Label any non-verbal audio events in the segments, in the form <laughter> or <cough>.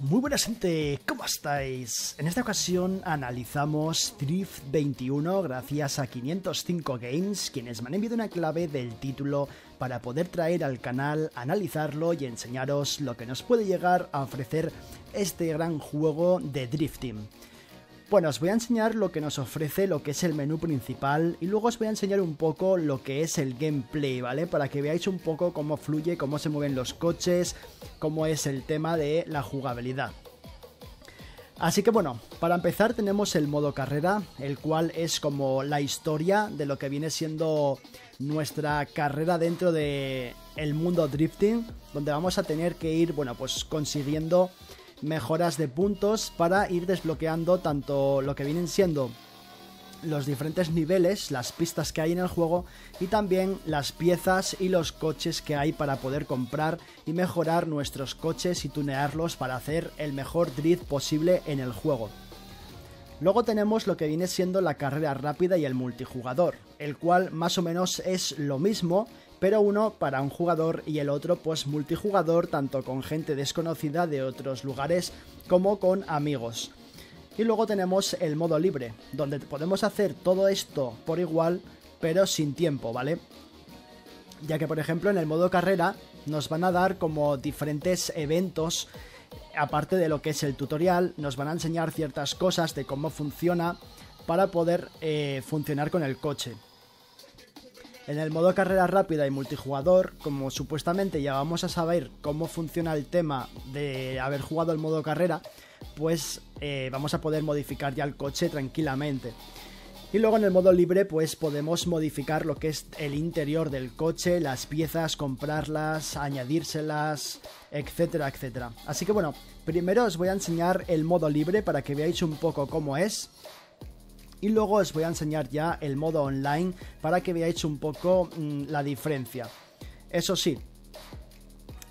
Muy buena gente, ¿cómo estáis? En esta ocasión analizamos Drift 21 gracias a 505 Games, quienes me han enviado una clave del título para poder traer al canal, analizarlo y enseñaros lo que nos puede llegar a ofrecer este gran juego de drifting. Bueno, os voy a enseñar lo que nos ofrece lo que es el menú principal y luego os voy a enseñar un poco lo que es el gameplay, ¿vale? Para que veáis un poco cómo fluye, cómo se mueven los coches, cómo es el tema de la jugabilidad. Así que bueno, para empezar tenemos el modo carrera, el cual es como la historia de lo que viene siendo nuestra carrera dentro de el mundo drifting, donde vamos a tener que ir, bueno, pues consiguiendo mejoras de puntos para ir desbloqueando tanto lo que vienen siendo los diferentes niveles, las pistas que hay en el juego y también las piezas y los coches que hay para poder comprar y mejorar nuestros coches y tunearlos para hacer el mejor drift posible en el juego. Luego tenemos lo que viene siendo la carrera rápida y el multijugador, el cual más o menos es lo mismo, pero uno para un jugador y el otro pues multijugador tanto con gente desconocida de otros lugares como con amigos. Y luego tenemos el modo libre, donde podemos hacer todo esto por igual, pero sin tiempo, ¿vale? Ya que por ejemplo en el modo carrera nos van a dar como diferentes eventos, aparte de lo que es el tutorial, nos van a enseñar ciertas cosas de cómo funciona para poder eh, funcionar con el coche. En el modo carrera rápida y multijugador, como supuestamente ya vamos a saber cómo funciona el tema de haber jugado el modo carrera, pues eh, vamos a poder modificar ya el coche tranquilamente. Y luego en el modo libre pues podemos modificar lo que es el interior del coche, las piezas, comprarlas, añadírselas, etcétera, etcétera. Así que bueno, primero os voy a enseñar el modo libre para que veáis un poco cómo es y luego os voy a enseñar ya el modo online para que veáis un poco mm, la diferencia. Eso sí,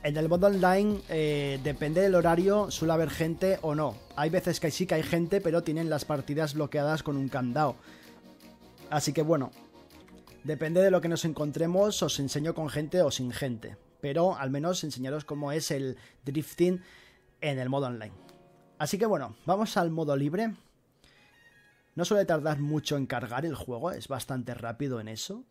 en el modo online eh, depende del horario, suele haber gente o no. Hay veces que sí que hay gente, pero tienen las partidas bloqueadas con un candado. Así que bueno, depende de lo que nos encontremos, os enseño con gente o sin gente. Pero al menos enseñaros cómo es el drifting en el modo online. Así que bueno, vamos al modo libre. No suele tardar mucho en cargar el juego, es bastante rápido en eso.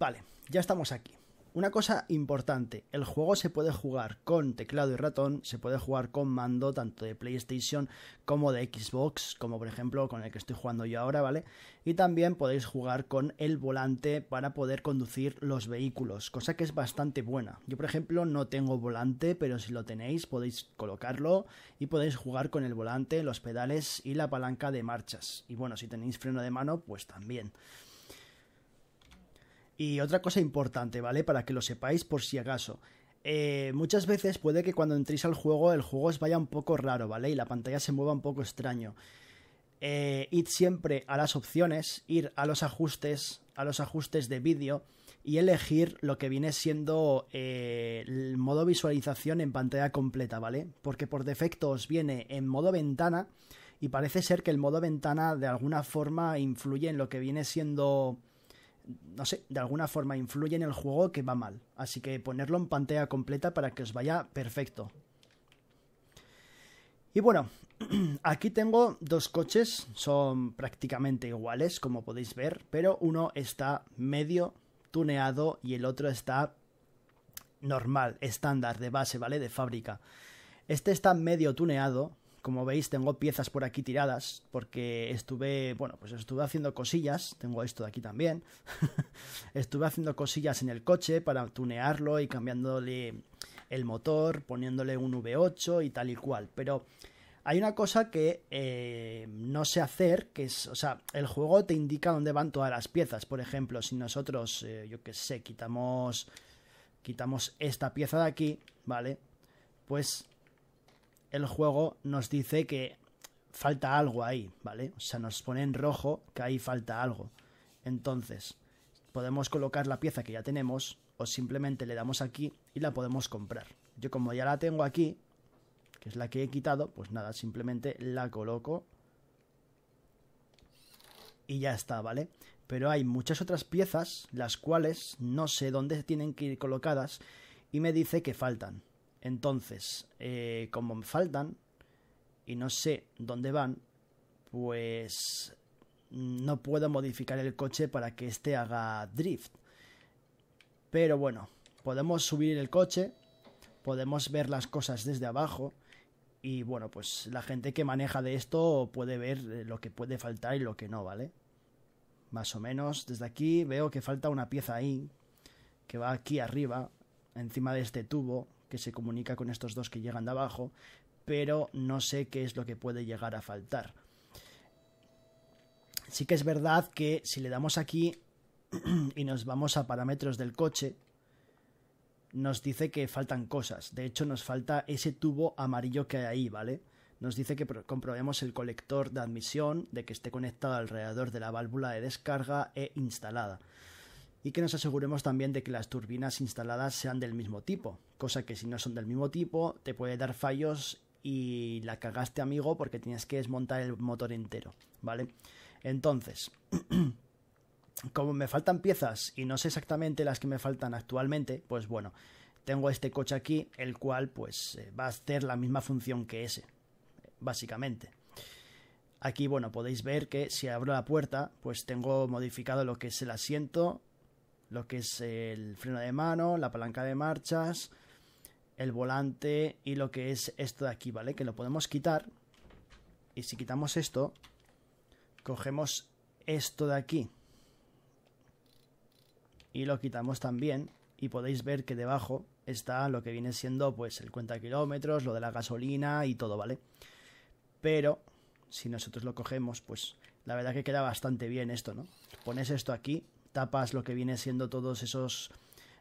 Vale, ya estamos aquí. Una cosa importante, el juego se puede jugar con teclado y ratón, se puede jugar con mando tanto de PlayStation como de Xbox, como por ejemplo con el que estoy jugando yo ahora, ¿vale? Y también podéis jugar con el volante para poder conducir los vehículos, cosa que es bastante buena. Yo por ejemplo no tengo volante, pero si lo tenéis podéis colocarlo y podéis jugar con el volante, los pedales y la palanca de marchas. Y bueno, si tenéis freno de mano, pues también. Y otra cosa importante, ¿vale? Para que lo sepáis por si acaso. Eh, muchas veces puede que cuando entréis al juego el juego os vaya un poco raro, ¿vale? Y la pantalla se mueva un poco extraño. Eh, id siempre a las opciones, ir a los ajustes, a los ajustes de vídeo y elegir lo que viene siendo eh, el modo visualización en pantalla completa, ¿vale? Porque por defecto os viene en modo ventana y parece ser que el modo ventana de alguna forma influye en lo que viene siendo no sé, de alguna forma influye en el juego que va mal. Así que ponerlo en pantalla completa para que os vaya perfecto. Y bueno, <clears throat> aquí tengo dos coches, son prácticamente iguales como podéis ver, pero uno está medio tuneado y el otro está normal, estándar, de base, ¿vale? De fábrica. Este está medio tuneado, como veis, tengo piezas por aquí tiradas porque estuve, bueno, pues estuve haciendo cosillas. Tengo esto de aquí también. <laughs> estuve haciendo cosillas en el coche para tunearlo y cambiándole el motor, poniéndole un V8 y tal y cual. Pero hay una cosa que eh, no sé hacer, que es, o sea, el juego te indica dónde van todas las piezas. Por ejemplo, si nosotros, eh, yo qué sé, quitamos, quitamos esta pieza de aquí, ¿vale? Pues el juego nos dice que falta algo ahí, ¿vale? O sea, nos pone en rojo que ahí falta algo. Entonces, podemos colocar la pieza que ya tenemos o simplemente le damos aquí y la podemos comprar. Yo como ya la tengo aquí, que es la que he quitado, pues nada, simplemente la coloco y ya está, ¿vale? Pero hay muchas otras piezas, las cuales no sé dónde tienen que ir colocadas y me dice que faltan. Entonces, eh, como me faltan y no sé dónde van, pues no puedo modificar el coche para que éste haga drift. Pero bueno, podemos subir el coche, podemos ver las cosas desde abajo y bueno, pues la gente que maneja de esto puede ver eh, lo que puede faltar y lo que no, ¿vale? Más o menos, desde aquí veo que falta una pieza ahí, que va aquí arriba, encima de este tubo que se comunica con estos dos que llegan de abajo, pero no sé qué es lo que puede llegar a faltar. Sí que es verdad que si le damos aquí <clears throat> y nos vamos a parámetros del coche, nos dice que faltan cosas. De hecho, nos falta ese tubo amarillo que hay ahí, ¿vale? Nos dice que comprobemos el colector de admisión, de que esté conectado alrededor de la válvula de descarga e instalada y que nos aseguremos también de que las turbinas instaladas sean del mismo tipo, cosa que si no son del mismo tipo te puede dar fallos y la cagaste amigo porque tienes que desmontar el motor entero, ¿vale? Entonces, <clears throat> como me faltan piezas y no sé exactamente las que me faltan actualmente, pues bueno, tengo este coche aquí, el cual pues eh, va a hacer la misma función que ese, básicamente. Aquí, bueno, podéis ver que si abro la puerta, pues tengo modificado lo que es el asiento, lo que es el freno de mano, la palanca de marchas, el volante y lo que es esto de aquí, ¿vale? Que lo podemos quitar. Y si quitamos esto, cogemos esto de aquí. Y lo quitamos también. Y podéis ver que debajo está lo que viene siendo pues el cuenta kilómetros, lo de la gasolina y todo, ¿vale? Pero si nosotros lo cogemos, pues la verdad que queda bastante bien esto, ¿no? Pones esto aquí tapas lo que viene siendo todos esos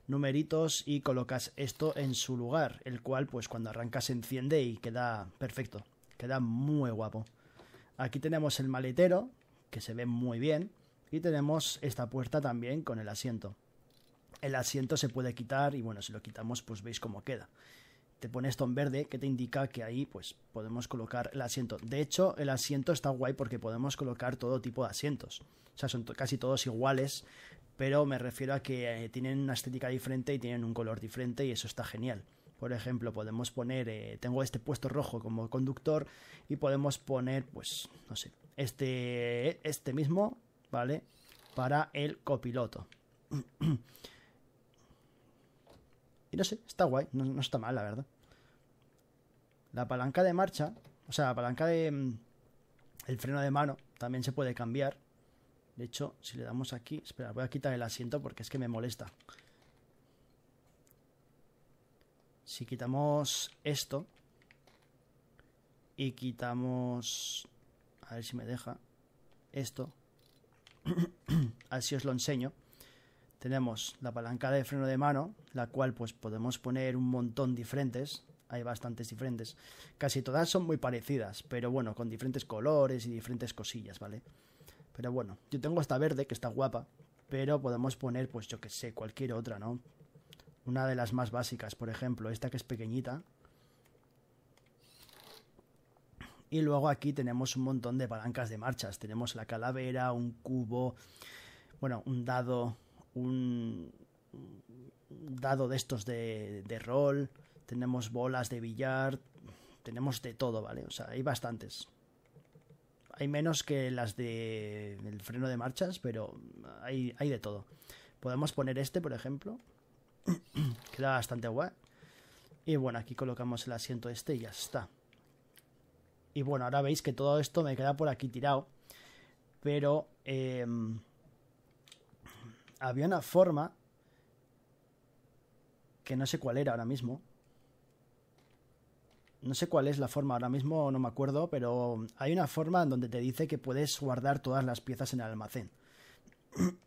numeritos y colocas esto en su lugar, el cual pues cuando arranca se enciende y queda perfecto, queda muy guapo. Aquí tenemos el maletero, que se ve muy bien, y tenemos esta puerta también con el asiento. El asiento se puede quitar y bueno, si lo quitamos pues veis cómo queda te pone esto en verde que te indica que ahí pues podemos colocar el asiento. De hecho, el asiento está guay porque podemos colocar todo tipo de asientos. O sea, son casi todos iguales, pero me refiero a que eh, tienen una estética diferente y tienen un color diferente y eso está genial. Por ejemplo, podemos poner, eh, tengo este puesto rojo como conductor y podemos poner, pues, no sé, este, este mismo, ¿vale? Para el copiloto. <clears throat> Y no sé, está guay, no, está mal, la verdad. La palanca de marcha, o sea, la palanca de. Mm, el freno de mano también se puede cambiar. De hecho, si le damos aquí. Espera, voy a quitar el asiento porque es que me molesta. Si quitamos esto. Y quitamos. A ver si me deja. Esto. <clears throat> Así os lo enseño tenemos la palanca de freno de mano, la cual pues podemos poner un montón diferentes, hay bastantes diferentes, casi todas son muy parecidas, pero bueno, con diferentes colores y diferentes cosillas, ¿vale? Pero bueno, yo tengo esta verde que está guapa, pero podemos poner pues yo que sé, cualquier otra, ¿no? Una de las más básicas, por ejemplo, esta que es pequeñita. Y luego aquí tenemos un montón de palancas de marchas. Tenemos la calavera, un cubo, bueno, un dado, un dado de estos de, rol, tenemos bolas de billar, tenemos de todo, ¿vale? O sea, hay bastantes. Hay menos que las de el freno de marchas, pero hay, hay de todo. Podemos poner este, por ejemplo. <clears throat> Queda bastante guay. Y bueno, aquí colocamos el asiento este y ya está. Y bueno, ahora veis que todo esto me queda por aquí tirado. Pero em, había una forma que no sé cuál era ahora mismo. No sé cuál es la forma ahora mismo, no me acuerdo, pero hay una forma en donde te dice que puedes guardar todas las piezas en el almacén. <coughs>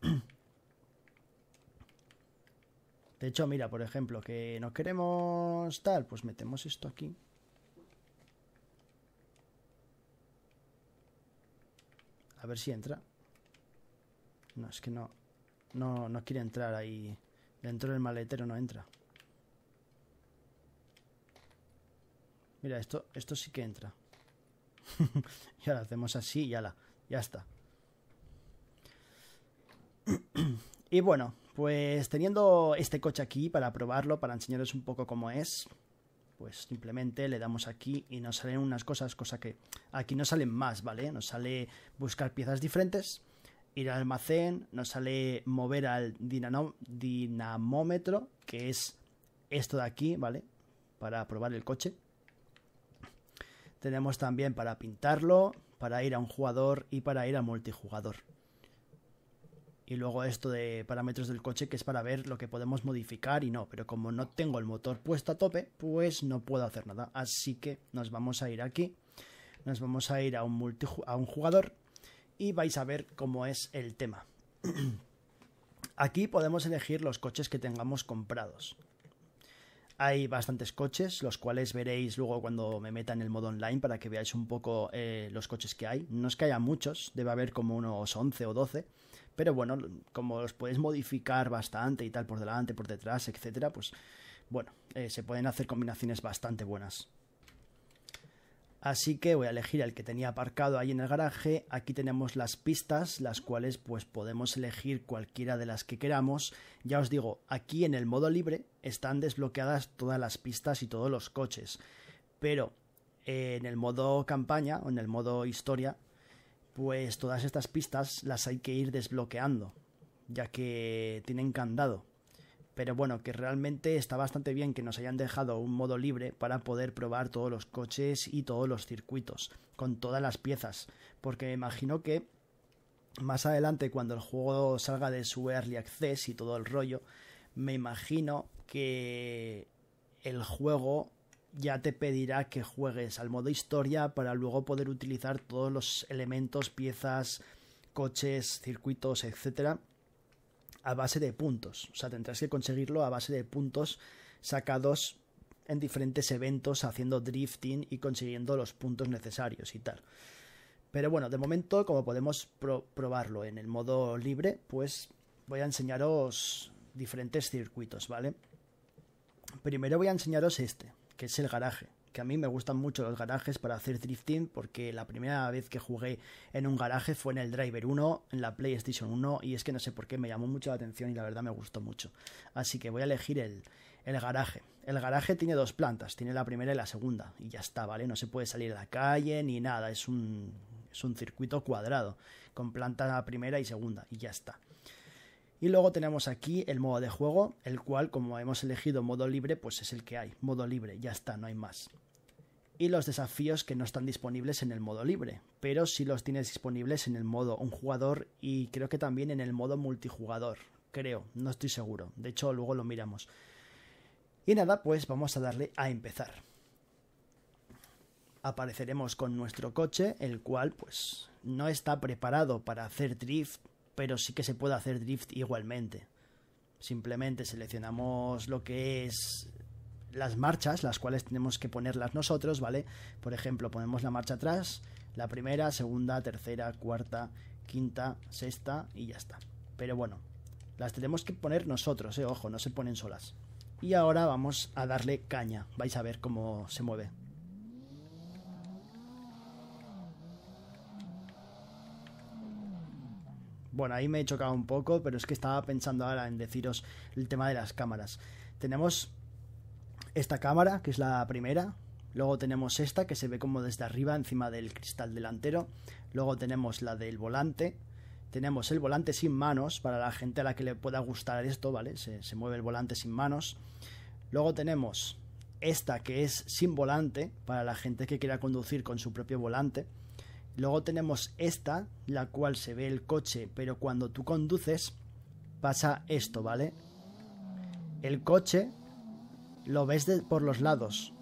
De hecho, mira, por ejemplo, que no queremos tal, pues metemos esto aquí. A ver si entra. No, es que no. No, no quiere entrar ahí. Dentro del maletero no entra. Mira, esto, esto sí que entra. <laughs> y ahora hacemos así y la, ya está. <clears throat> y bueno, pues teniendo este coche aquí para probarlo, para enseñaros un poco cómo es, pues simplemente le damos aquí y nos salen unas cosas, cosa que aquí no salen más, ¿vale? Nos sale buscar piezas diferentes ir al almacén, nos sale mover al dinamómetro, que es esto de aquí, ¿vale? Para probar el coche. Tenemos también para pintarlo, para ir a un jugador y para ir a multijugador. Y luego esto de parámetros del coche, que es para ver lo que podemos modificar y no. Pero como no tengo el motor puesto a tope, pues no puedo hacer nada. Así que nos vamos a ir aquí. Nos vamos a ir a un, a un jugador y vais a ver cómo es el tema. <clears throat> Aquí podemos elegir los coches que tengamos comprados. Hay bastantes coches, los cuales veréis luego cuando me meta en el modo online para que veáis un poco eh, los coches que hay. No es que haya muchos, debe haber como unos 11 o 12, pero bueno, como los podéis modificar bastante y tal por delante, por detrás, etcétera, pues bueno, eh, se pueden hacer combinaciones bastante buenas. Así que voy a elegir el que tenía aparcado ahí en el garaje. Aquí tenemos las pistas, las cuales pues podemos elegir cualquiera de las que queramos. Ya os digo, aquí en el modo libre están desbloqueadas todas las pistas y todos los coches. Pero eh, en el modo campaña o en el modo historia, pues todas estas pistas las hay que ir desbloqueando, ya que tienen candado pero bueno, que realmente está bastante bien que nos hayan dejado un modo libre para poder probar todos los coches y todos los circuitos, con todas las piezas, porque me imagino que más adelante cuando el juego salga de su early access y todo el rollo, me imagino que el juego ya te pedirá que juegues al modo historia para luego poder utilizar todos los elementos, piezas, coches, circuitos, etcétera, a base de puntos. O sea, tendrás que conseguirlo a base de puntos sacados en diferentes eventos, haciendo drifting y consiguiendo los puntos necesarios y tal. Pero bueno, de momento, como podemos probarlo en el modo libre, pues voy a enseñaros diferentes circuitos, ¿vale? Primero voy a enseñaros este, que es el garaje que a mí me gustan mucho los garajes para hacer drifting porque la primera vez que jugué en un garaje fue en el Driver 1, en la PlayStation 1 y es que no sé por qué me llamó mucho la atención y la verdad me gustó mucho. Así que voy a elegir el, el garaje. El garaje tiene dos plantas, tiene la primera y la segunda y ya está, ¿vale? No se puede salir a la calle ni nada, es un, es un circuito cuadrado con planta primera y segunda y ya está. Y luego tenemos aquí el modo de juego, el cual como hemos elegido modo libre, pues es el que hay, modo libre, ya está, no hay más. Y los desafíos que no están disponibles en el modo libre, pero sí los tienes disponibles en el modo un jugador y creo que también en el modo multijugador, creo, no estoy seguro, de hecho luego lo miramos. Y nada, pues vamos a darle a empezar. Apareceremos con nuestro coche, el cual pues no está preparado para hacer drift pero sí que se puede hacer drift igualmente. Simplemente seleccionamos lo que es las marchas, las cuales tenemos que ponerlas nosotros, ¿vale? Por ejemplo, ponemos la marcha atrás, la primera, segunda, tercera, cuarta, quinta, sexta y ya está. Pero bueno, las tenemos que poner nosotros, ¿eh? Ojo, no se ponen solas. Y ahora vamos a darle caña, vais a ver cómo se mueve. Bueno, ahí me he chocado un poco, pero es que estaba pensando ahora en deciros el tema de las cámaras. Tenemos esta cámara, que es la primera. Luego tenemos esta, que se ve como desde arriba, encima del cristal delantero. Luego tenemos la del volante. Tenemos el volante sin manos, para la gente a la que le pueda gustar esto, ¿vale? Se, mueve el volante sin manos. Luego tenemos esta, que es sin volante, para la gente que quiera conducir con su propio volante. Luego tenemos esta, la cual se ve el coche, pero cuando tú conduces pasa esto, ¿vale? El coche lo ves por los lados.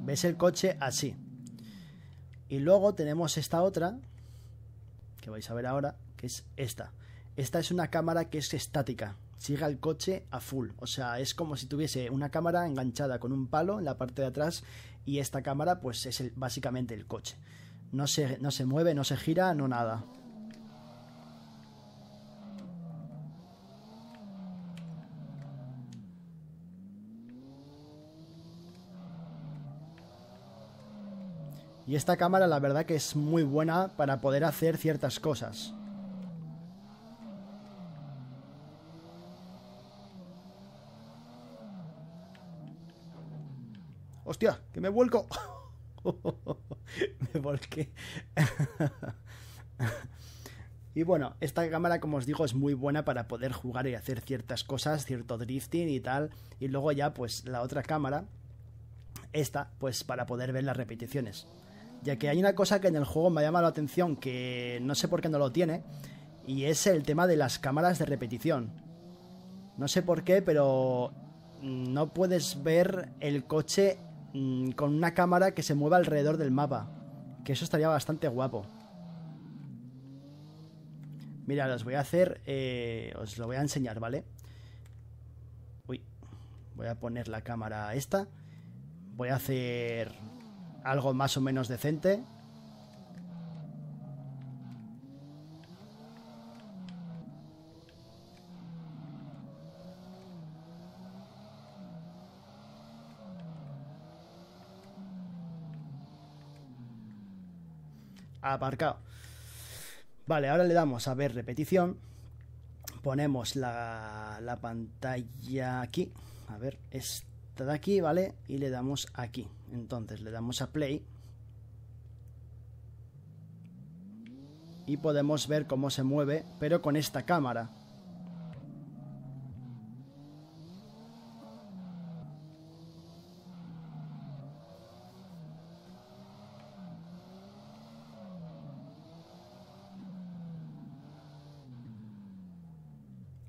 Ves el coche así. Y luego tenemos esta otra, que vais a ver ahora, que es esta. Esta es una cámara que es estática, sigue el coche a full. O sea, es como si tuviese una cámara enganchada con un palo en la parte de atrás y esta cámara pues es básicamente el coche. No se, no se mueve, no se gira, no nada. Y esta cámara la verdad que es muy buena para poder hacer ciertas cosas. ¡Hostia! ¡Que me vuelco! <laughs> me volqué. <laughs> y bueno, esta cámara, como os digo, es muy buena para poder jugar y hacer ciertas cosas, cierto drifting y tal. Y luego ya, pues la otra cámara, esta, pues para poder ver las repeticiones. Ya que hay una cosa que en el juego me ha llamado la atención, que no sé por qué no lo tiene, y es el tema de las cámaras de repetición. No sé por qué, pero no puedes ver el coche Mm, con una cámara que se mueva alrededor del mapa. Que eso estaría bastante guapo. Mira, los voy a hacer, eh, os lo voy a enseñar, ¿vale? Uy, voy a poner la cámara esta. Voy a hacer algo más o menos decente. aparcado. Vale, ahora le damos a ver repetición. Ponemos la, la pantalla aquí. A ver, esta de aquí, ¿vale? Y le damos aquí. Entonces le damos a play. Y podemos ver cómo se mueve, pero con esta cámara.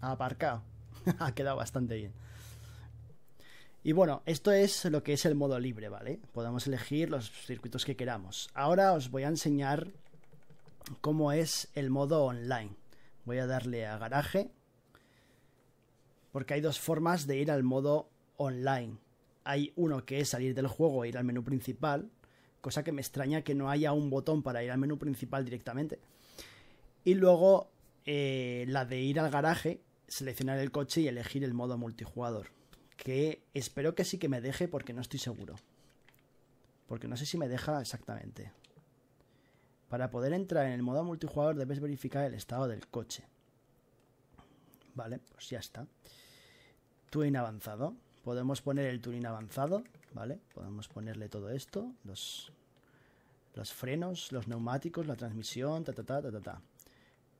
aparcado. <laughs> ha quedado bastante bien. Y bueno, esto es lo que es el modo libre, ¿vale? Podemos elegir los circuitos que queramos. Ahora os voy a enseñar cómo es el modo online. Voy a darle a garaje. Porque hay dos formas de ir al modo online. Hay uno que es salir del juego e ir al menú principal. Cosa que me extraña que no haya un botón para ir al menú principal directamente. Y luego eh, la de ir al garaje, seleccionar el coche y elegir el modo multijugador. Que espero que sí que me deje porque no estoy seguro. Porque no sé si me deja exactamente. Para poder entrar en el modo multijugador debes verificar el estado del coche. Vale, pues ya está. Turing avanzado. Podemos poner el Turing avanzado, ¿vale? Podemos ponerle todo esto, los, los frenos, los neumáticos, la transmisión, ta ta ta ta. ta.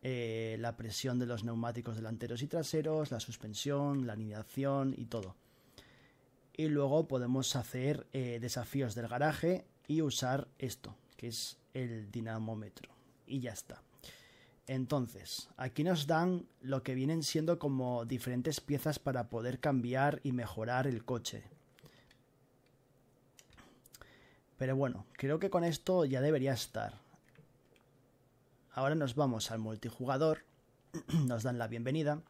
Eh, la presión de los neumáticos delanteros y traseros, la suspensión, la alineación y todo. Y luego podemos hacer eh, desafíos del garaje y usar esto, que es el dinamómetro. Y ya está. Entonces, aquí nos dan lo que vienen siendo como diferentes piezas para poder cambiar y mejorar el coche. Pero bueno, creo que con esto ya debería estar ahora nos vamos al multijugador, <clears throat> nos dan la bienvenida.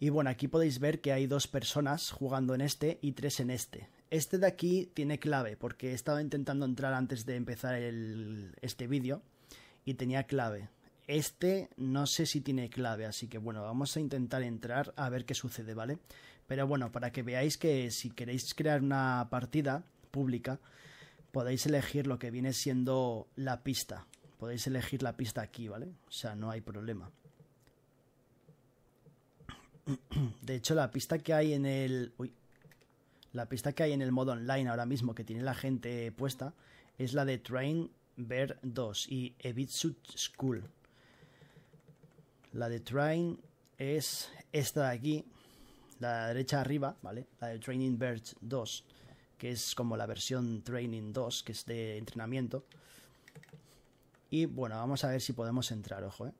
Y bueno, aquí podéis ver que hay dos personas jugando en este y tres en este. Este de aquí tiene clave, porque estaba intentando entrar antes de empezar este vídeo y tenía clave. Este no sé si tiene clave, así que bueno, vamos a intentar entrar a ver qué sucede, ¿vale? Pero bueno, para que veáis que si queréis crear una partida pública, podéis elegir lo que viene siendo la pista, podéis elegir la pista aquí, ¿vale? O sea, no hay problema. <clears throat> De hecho, la pista que hay en el... La pista que hay en el modo online ahora mismo que tiene la gente puesta es la de Train Bird 2 y Ebitsu School. La de Train es esta de aquí, la derecha arriba, ¿vale? La de Training Bird 2, que es como la versión Training 2, que es de entrenamiento. Y bueno, vamos a ver si podemos entrar, ojo, ¿eh?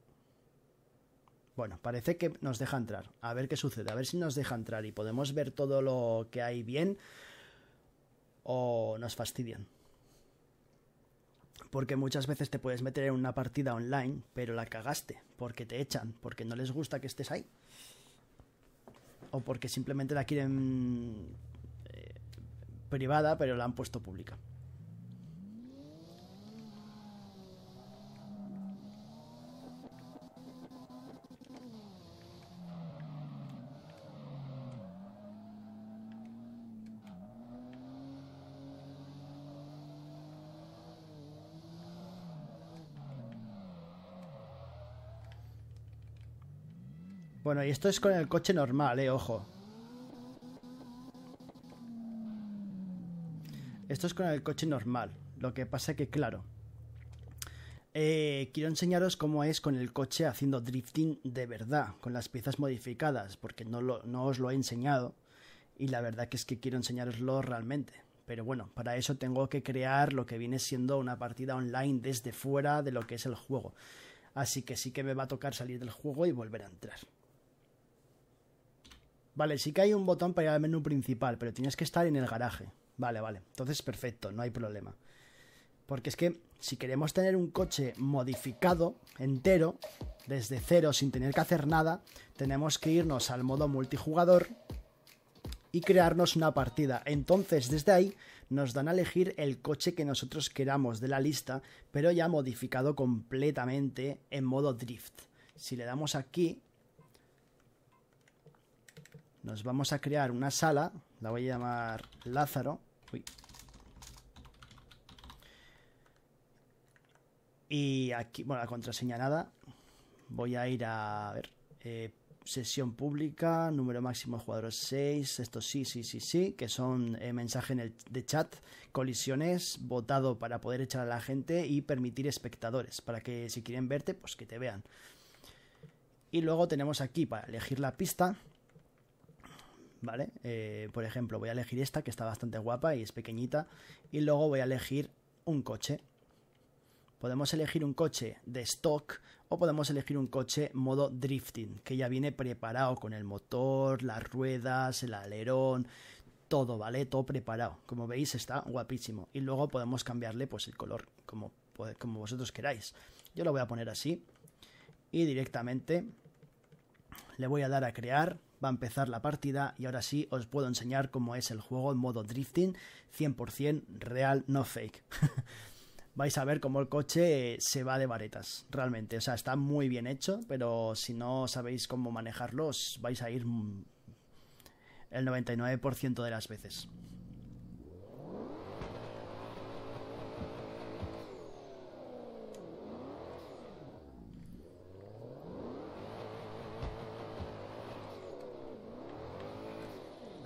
Bueno, parece que nos deja entrar. A ver qué sucede, a ver si nos deja entrar y podemos ver todo lo que hay bien o nos fastidian. Porque muchas veces te puedes meter en una partida online, pero la cagaste, porque te echan, porque no les gusta que estés ahí. O porque simplemente la quieren eh, privada, pero la han puesto pública. Bueno, y esto es con el coche normal, eh, ojo. Esto es con el coche normal. Lo que pasa que, claro. Eh, quiero enseñaros cómo es con el coche haciendo drifting de verdad, con las piezas modificadas, porque no, no os lo he enseñado. Y la verdad que es que quiero enseñaroslo realmente. Pero bueno, para eso tengo que crear lo que viene siendo una partida online desde fuera de lo que es el juego. Así que sí que me va a tocar salir del juego y volver a entrar. Vale, sí que hay un botón para ir al menú principal, pero tienes que estar en el garaje. Vale, vale. Entonces, perfecto, no hay problema. Porque es que si queremos tener un coche modificado, entero, desde cero, sin tener que hacer nada, tenemos que irnos al modo multijugador y crearnos una partida. Entonces, desde ahí nos dan a elegir el coche que nosotros queramos de la lista, pero ya modificado completamente en modo drift. Si le damos aquí, nos vamos a crear una sala. La voy a llamar Lázaro. Y aquí, bueno, la contraseña nada. Voy a ir a, ver. Eh, sesión pública, número máximo de jugadores 6, esto sí, sí, sí, sí, que son eh, mensajes en el, de chat, colisiones, votado para poder echar a la gente y permitir espectadores, para que si quieren verte, pues que te vean. Y luego tenemos aquí para elegir la pista, ¿vale? Eh, por ejemplo, voy a elegir esta que está bastante guapa y es pequeñita. Y luego voy a elegir un coche. Podemos elegir un coche de stock o podemos elegir un coche modo drifting, que ya viene preparado con el motor, las ruedas, el alerón, todo, ¿vale? Todo preparado. Como veis está guapísimo. Y luego podemos cambiarle pues el color como, como vosotros queráis. Yo lo voy a poner así y directamente le voy a dar a crear va a empezar la partida y ahora sí os puedo enseñar cómo es el juego en modo drifting 100% real, no fake. <laughs> vais a ver cómo el coche eh, se va de varetas, realmente. O sea, está muy bien hecho, pero si no sabéis cómo manejarlo, os vais a ir mm, el 99% de las veces.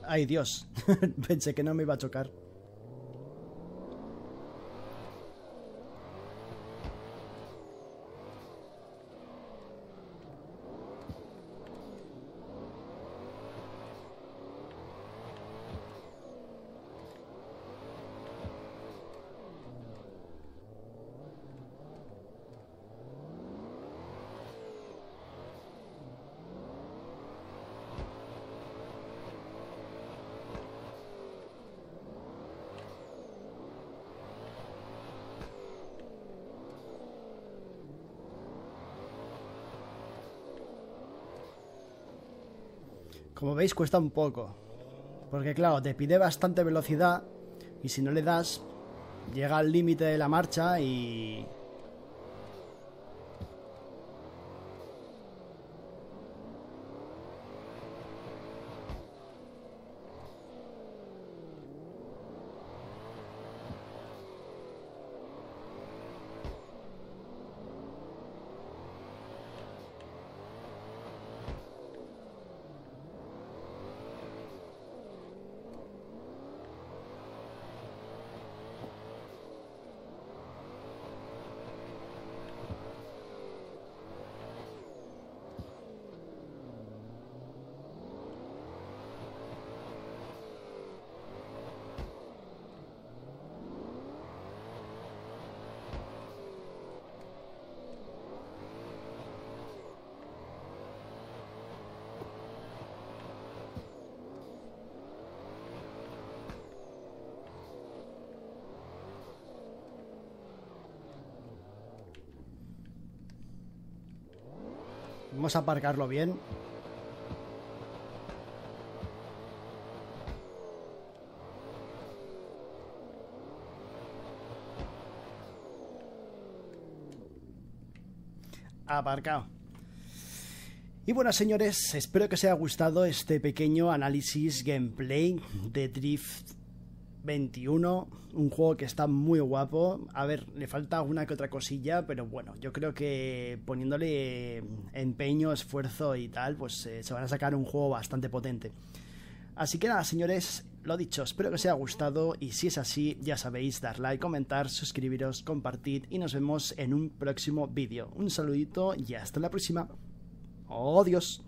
¡Ay Dios! <laughs> Pensé que no me iba a chocar. Como veis cuesta un poco. Porque claro, te pide bastante velocidad y si no le das, llega al límite de la marcha y Vamos a aparcarlo bien. Aparcado. Y bueno, señores, espero que os haya gustado este pequeño análisis gameplay de Drift 21, un juego que está muy guapo. A ver, le falta una que otra cosilla, pero bueno, yo creo que poniéndole empeño, esfuerzo y tal, pues eh, se van a sacar un juego bastante potente. Así que nada, señores, lo dicho, espero que os haya gustado y si es así, ya sabéis, dar like, comentar, suscribiros, compartid y nos vemos en un próximo vídeo. Un saludito y hasta la próxima. Dios!